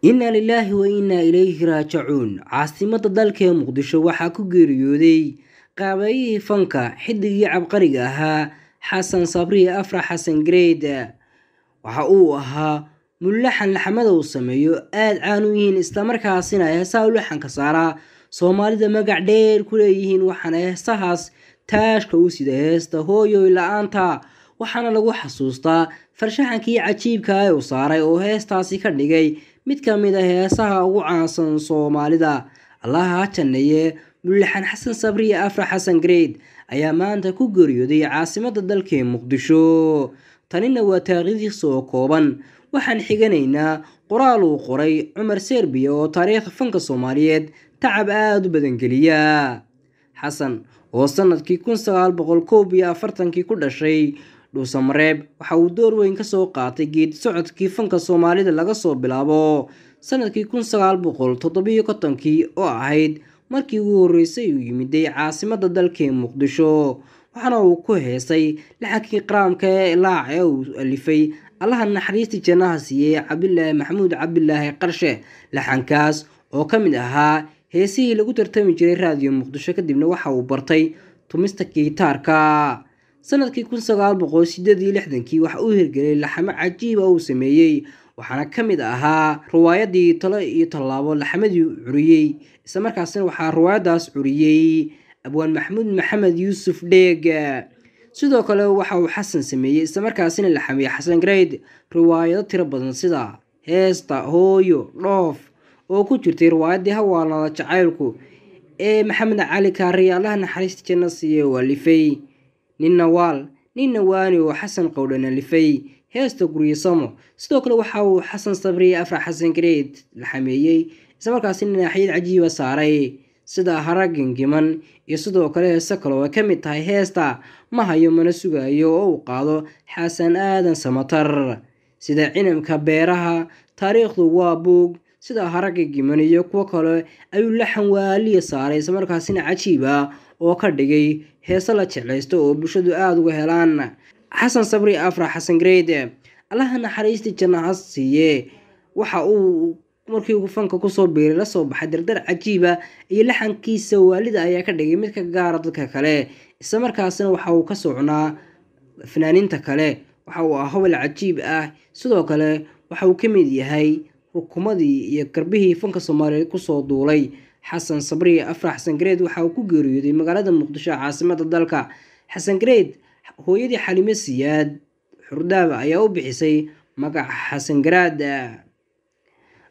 inna lilaahi wa inaa ilayhi raajicuun caasimadda dalkee muqdisho waxaa ku geeriyooday qaabeeyihii fanka xidigii cabqariga ahaa xasan sabri afra xasan gareyda waxa uu ahaa mullaxan laxmada uu sameeyo aada caan u yihiin islamarkaasina ay heesaha u laxanka saaraa soomaalida magac dheer ku leeyihiin waxaana heesahaas taashka u sida heesta hooyoy la-aanta waxaana lagu xasuustaa farshaxankii cajiibka ee uu saaray oo heestaasi ka dhigay mid ka mid a ah heesaha ugu caansan soomaalida allaha ha janneeye mullaxan xasan sabri iyo afra xasan gareyd ayaa maanta ku geeriyooday caasimadda dalkee muqdisho tanina waa taariikhdii soo kooban waxaan xiganaynaa qoraal uu qoray cumar serbiya oo taariikh fanka soomaaliyeed tacab aada u badangeliya xasan oo sannadkii kun sagaal boqol koob iyo afartankii ku dhashay dhuuse mareeb waxa uu door weyn ka soo qaatay geedi socodkii fanka soomaalida laga soo bilaabo sanadkii kun sagaal boqol toddobiyo kontonkii oo ahayd markii ugu horreysay uu yimiday caasimada dalkii muqdisho waxaana uu ku heesay laxankii qaraamka ee ilaac ee uu alifay allaha naxariistii jannaha siiyey cabdilaahi maxamuud cabdilaahi qarshe laxankaas oo ka mid ahaa heesihii lagu tartami jiray raadiyo muqdisho kadibna waxa uu bartay tumista gitaarka sanadkii kun sagaal boqol sideed iyo lixdankii waxa uu hirgeliyay laxamo cajiiba ah uu sameeyey waxaana ka mid ahaa riwaayadii talo iyo tallaabo laxamadii curiyey islamarkaasina waxaa riwaayadaas curiyey abwaan maxmuud maxamed yuusuf dheeg sidoo kale waxa uu xasan sameeyey islamarkaasina laxamiyey xasan greyd riwaayado tiro badan sida heesta hooyo dhoof oo ku jirtay riwaayadii hawaalnada jacaylku ee maxamed cali kaariye allaha naxariista janna siiye waalifay ninna waal ninna waani oo xasan qowdhan alifay heesta guryo samo sidoo kale waxa uu xasan sabri afrax xasan gareed la xameeyey islamarkaasina naaxiyad cajiiba saaray sida haraggangiman iyo sidoo kale heese kaloo ay ka mid tahay heesta ma hayo mana sugayo oo uu qaado xasan aadan samatar sida cinamka beeraha taariikhdu waa buug sida haragga giman iyo kuwo kale ayuu laxan waaliya saaray islamarkaasina cajiiba oo ka dhigay heese la jeclaysto oo bulshadu aada uga helaan xasan sabri afra xasan greyde allaha naxariistii jannaha siiye waxa uu markii ugu fanka kusoo biiray la soo baxay dardar cajiiba ah iyo laxankiisa waalida ayaa ka dhigay mid ka gaara dadka kale isla markaasna waxa uu ka cunaa fanaaniinta kale waxa uu ah hobol cajiib ah sidoo kale waxa uu ka mid yahay rukumadii iyo garbihii fanka soomaaliyeed kusoo duulay xasan sabriye afra xasan gareed waxa uu ku geeriyooday magaalada muqdisho caasimada dalka xasan gareed hooyadii xalimo siyaad xurdaaba ayaa u bixisay magaca xasan garaad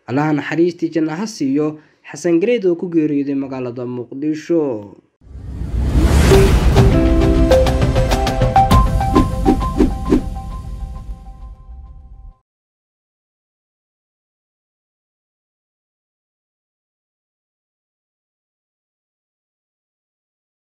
allaha naxariistii janna ha siiyo xasan gareed oo ku geeriyooday magaalada muqdisho